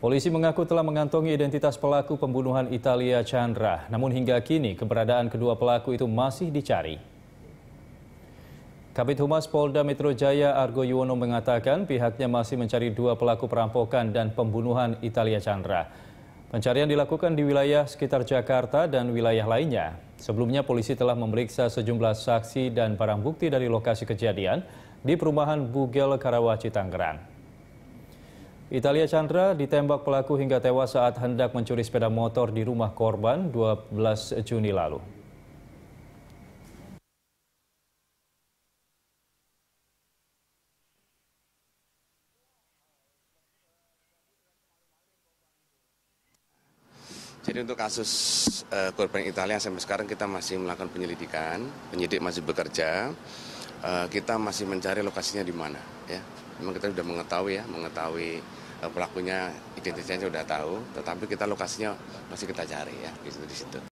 Polisi mengaku telah mengantongi identitas pelaku pembunuhan Italia Chandra, namun hingga kini keberadaan kedua pelaku itu masih dicari. Kabit Humas Polda Metro Jaya Argo Yuwono mengatakan pihaknya masih mencari dua pelaku perampokan dan pembunuhan Italia Chandra. Pencarian dilakukan di wilayah sekitar Jakarta dan wilayah lainnya. Sebelumnya polisi telah memeriksa sejumlah saksi dan barang bukti dari lokasi kejadian di perumahan Bugel Karawaci Tangerang. Italia Chandra ditembak pelaku hingga tewas saat hendak mencuri sepeda motor di rumah korban 12 Juni lalu. Jadi untuk kasus uh, korban Italia sampai sekarang kita masih melakukan penyelidikan, penyidik masih bekerja. Eh, kita masih mencari lokasinya di mana. Ya. Memang kita sudah mengetahui ya, mengetahui eh, pelakunya identitasnya sudah tahu, tetapi kita lokasinya masih kita cari ya di situ.